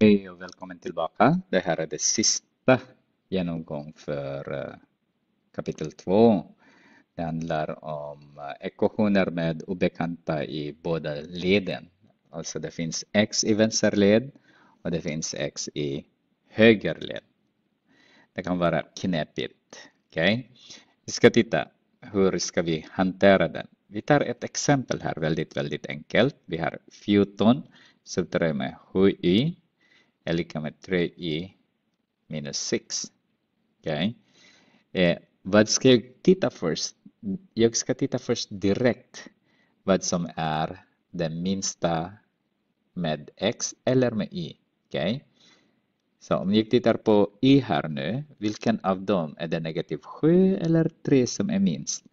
Hej och välkommen tillbaka. Det här är det sista genomgång för eh, kapitel 2. Det handlar om eh, ekvationer med obekanta i båda leden. Alltså det finns x i vänster led och det finns x i höger led. Det kan vara knepigt. Okay? Vi ska titta hur ska vi hantera den. Vi tar ett exempel här väldigt, väldigt enkelt. Vi har 14 subtraherat med 7y är lika med 3i minus 6. Okay. Eh, vad ska jag titta först? Jag ska titta först direkt vad som är den minsta med x eller med i. Okay. Så om jag tittar på i här nu, vilken av dem är det negativ 7 eller 3 som är minst?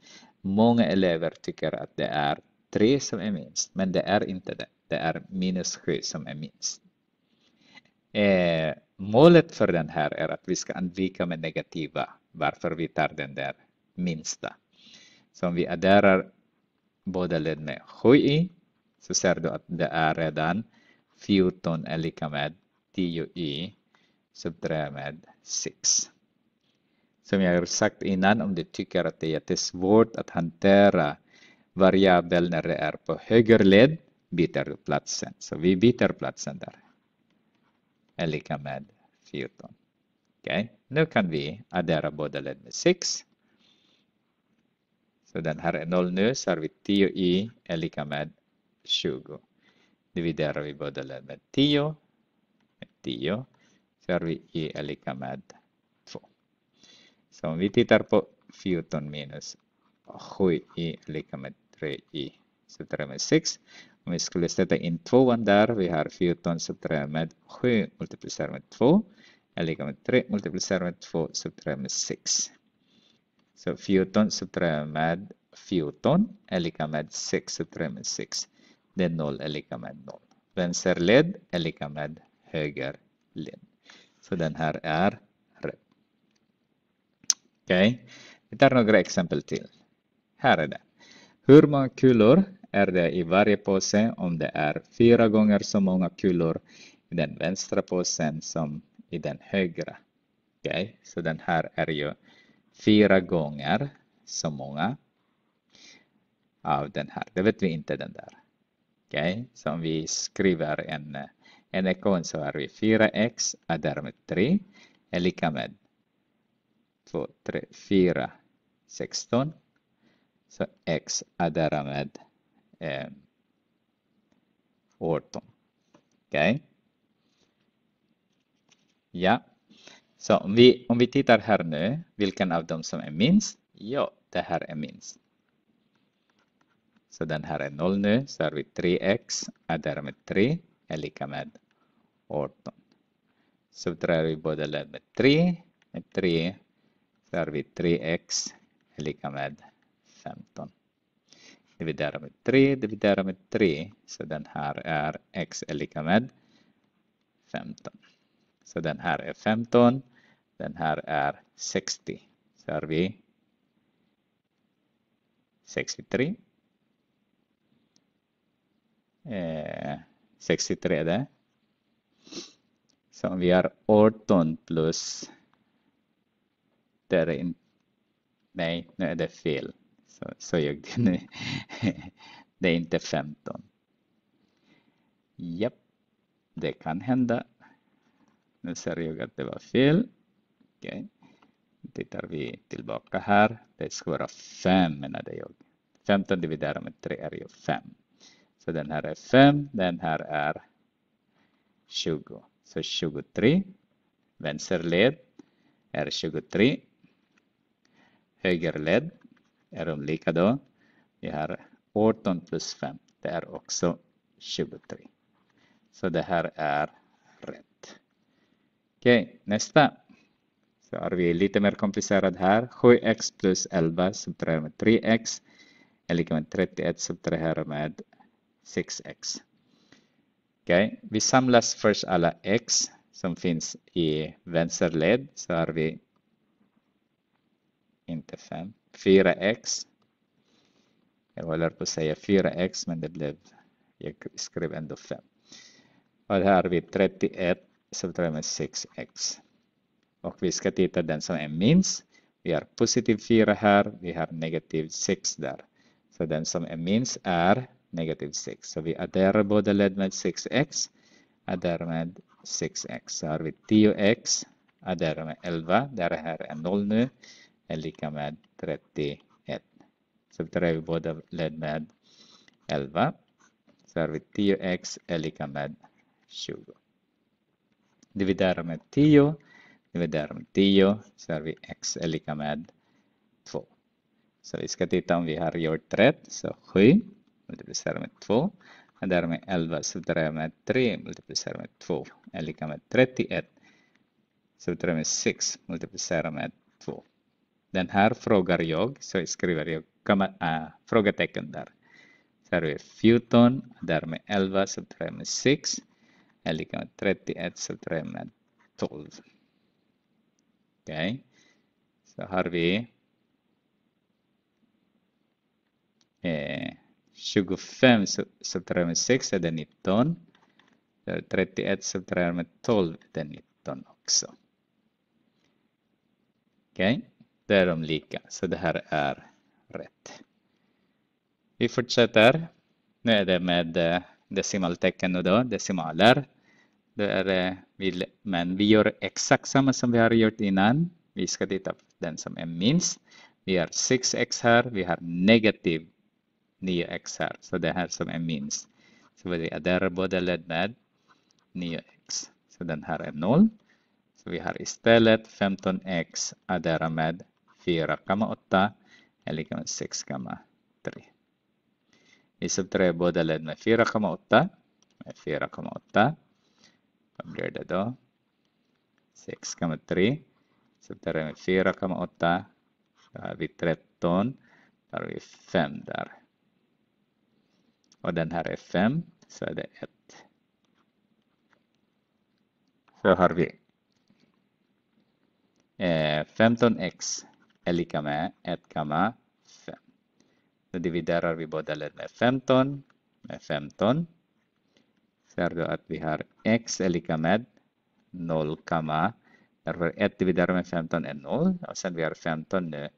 Många elever tycker att det är 3 som är minst, men det är inte det. Det är minus 7 som är minst. Eh, målet för den här är att vi ska undvika med negativa, varför vi tar den där minsta. Så om vi adderar båda led med 7 i, så ser du att det är redan 14 är lika med 10 i subtraherar med 6. Som jag har sagt innan, om du tycker att det är jättesvårt att hantera variabeln när det är på höger led, byter du platsen. Så vi byter platsen där är lika med 14. Okay. Nu kan vi addera båda led med 6. Så den här är 0 nu, så har vi 10i är lika med 20. Dividerar vi båda led med 10, med 10, så har vi i är lika med 2. Så om vi tittar på 14 minus 7i är lika med 3i, så 3 med 6. Om vi skulle sätta in tvåan där, vi har 14 subtraherat med 7 multiplicerat med 2 är lika med 3 multiplicerat med 2 subtraherat med 6. Så 14 subtraherat med 14 är lika med 6 subtraherat med 6. Det är 0 är lika med 0. Vänster led är lika med höger led. Så den här är rätt. Okej, okay. vi tar några exempel till. Här är det. Hur många kulor är det i varje påse om det är fyra gånger så många kulor i den vänstra påsen som i den högra. Okej, okay? så den här är ju fyra gånger så många av den här. Det vet vi inte den där. Okej, okay? så om vi skriver en, en ekon så är vi 4x är därmed 3 är lika med 2, 3, 4, 16. Så x är därmed 14. Eh, Okej. Okay. Ja. Så om vi, om vi tittar här nu, vilken av dem som är minst? Ja, det här är minst. Så den här är 0 nu, så har vi 3x adderar därmed 3 är lika med 18. Subtraherar vi båda led med 3, med 3 så har vi 3x är lika med 15 dividera med 3, dividera med 3. Så den här är x är lika med 15. Så den här är 15. Den här är 60. Så har vi 63. Eh, 63 det. Så om vi har 18 plus... Där in, nej, nu är det fel. Så, så ljög det nu. det är inte 15. Japp, det kan hända. Nu ser jag att det var fel. Okay. Tittar vi tillbaka här. Det ska vara 5 menade jag. 15 dividerat med 3 är ju 5. Så den här är 5, den här är 20. Så 23, vänster led är 23. Höger led är de lika då. Vi har 18 plus 5, det är också 23. Så det här är rätt. Okej, okay, nästa. Så har vi lite mer komplicerat här. 7x plus 11 subtraherar med 3x är lika med 31 subtraherar med 6x. Okej, okay. vi samlas först alla x som finns i vänster led så har vi inte 5 4x. Jag håller på att säga 4x, men det blev, jag skrev ändå 5. Och här har vi 31 subtraherat med 6x. Och vi ska titta den som är minst. Vi har positiv 4 här, vi har negativ 6 där. Så den som är minst är negativ 6. Så vi adderar båda led med 6x, adderar med 6x. Så har vi 10x, adderar med 11. där här är 0 nu är lika med 31. Subtraherar vi båda led med 11 så har vi 10x är lika med 20. Dividerar med 10, dividerar med 10 så har vi x är lika med 2. Så vi ska titta om vi har gjort rätt. Så 7 multiplicerar med 2. Och därmed 11 subtraherar med 3 multiplicerar med 2 är lika med 31. Subtraherar med 6 multiplicerar med den här frågar jag, så skriver jag man, äh, frågetecken där. Så har vi 14, där med 11 så subtraherar med 6 är lika med 31 så subtraherar med 12. Okej, okay. så har vi eh, 25 subtraherar med 6 är det 19. Där 31 subtraherar med 12 är 19 också. Okej. Okay. Där är de lika, så det här är rätt. Vi fortsätter. Nu är det med eh, decimaltecken och då, decimaler. Det är, eh, men vi gör exakt samma som vi har gjort innan. Vi ska titta på den som är minst. Vi har 6x här, vi har negativ 9x här, så det här som är minst. Så vi adderar båda led med 9x, så den här är 0. Så vi har istället 15x addera med 4,8 är lika med 6,3. Vi subtraherar båda led med 4,8. Med 4,8. Vad blir det då? 6,3. Subtraherar med 4,8. Då har vi 13. Då har vi 5 där. Och eh, den här är 5, så är det 1. Så har vi 15x är lika med 1,5. Då dividerar vi båda led med 15, med 15. Ser du att vi har x är lika med 0, därför 1 dividerat med 15 är 0 och sen vi har 15 nu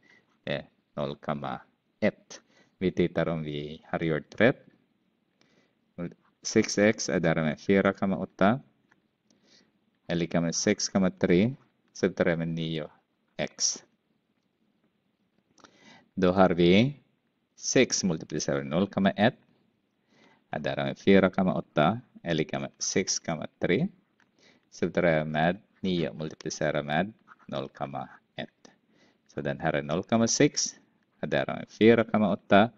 är 0,1. Vi tittar om vi har gjort rätt. 6x är därmed 4,8 är lika med 6,3 subtraherar med 9x. Då har vi 6 multiplicerat med 0,1. Där har vi 4,8 eller 6,3. Subtraherar med 9 multiplicerat med 0,1. Så den här är 0,6. Där har vi 4,8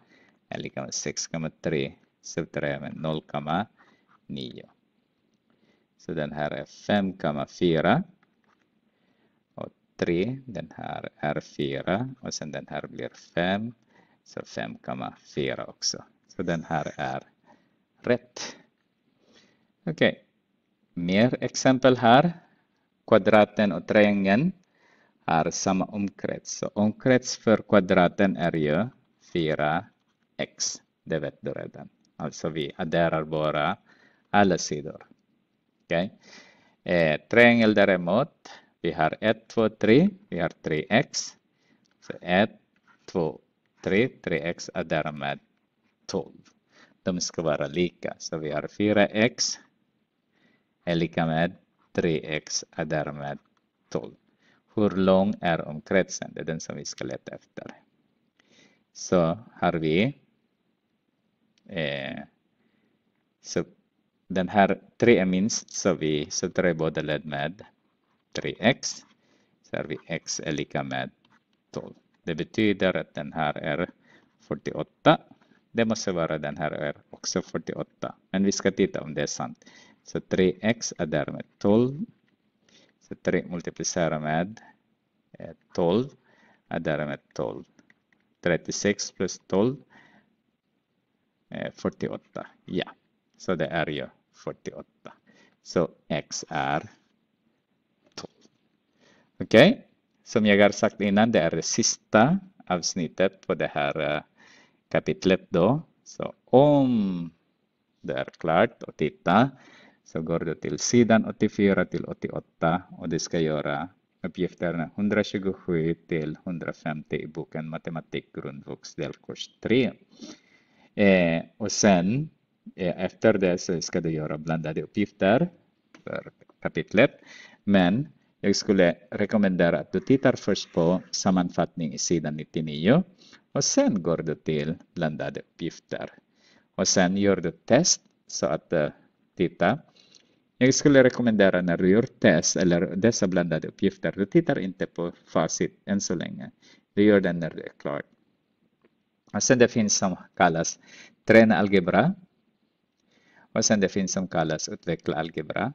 eller 6,3. Subtraherar med 0,9. Så den här är 5,4. 3, den här är 4 och sen den här blir 5. Så 5,4 också. Så den här är rätt. Okej, okay. mer exempel här. Kvadraten och triangeln har samma omkrets. Så omkrets för kvadraten är ju 4x. Det vet du redan. Alltså vi adderar bara alla sidor. Okay. Eh, triangel däremot vi har 1, 2, 3. Vi har 3x. Så 1, 2, 3. 3x är därmed 12. De ska vara lika. Så vi har 4x är lika med 3x är därmed 12. Hur lång är omkretsen? Det är den som vi ska leta efter. Så har vi eh, så den här 3 är minst, så vi subtraherar båda led med 3x. Så har vi x är lika med 12. Det betyder att den här är 48. Det måste vara den här är också 48. Men vi ska titta om det är sant. Så 3x är därmed 12. Så 3 multiplicerar med 12 eh, är därmed 12. 36 plus 12 är 48. Ja, så det är ju 48. Så x är Okej, okay? som jag har sagt innan, det är det sista avsnittet på det här eh, kapitlet då. Så om det är klart och titta så går du till sidan 84 till 88 och du ska göra uppgifterna 127 till 150 i boken Matematik grundvux delkurs 3. Eh, och sen eh, efter det så ska du göra blandade uppgifter för kapitlet. Men jag skulle rekommendera att du tittar först på sammanfattning i sidan 99 och sen går du till blandade uppgifter. Och sen gör du test så att uh, titta. Jag skulle rekommendera när du gör test eller dessa blandade uppgifter, du tittar inte på facit än så länge. Du gör den när det är klart. Och sen det finns som kallas träna algebra. Och sen det finns som kallas utveckla algebra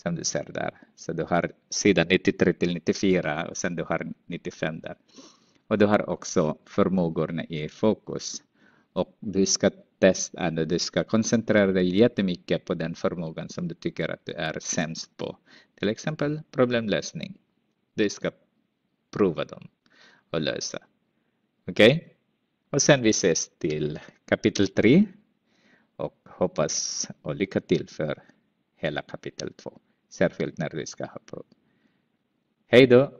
som du ser där. Så du har sidan 93 till 94 och sen du har 95 där. Och du har också förmågorna i fokus. Och du ska testa, du ska koncentrera dig jättemycket på den förmågan som du tycker att du är sämst på. Till exempel problemlösning. Du ska prova dem och lösa. Okej? Okay? Och sen vi ses till kapitel 3 och hoppas och lycka till för hela kapitel 2. Sir Philip Narduska po. Hey do,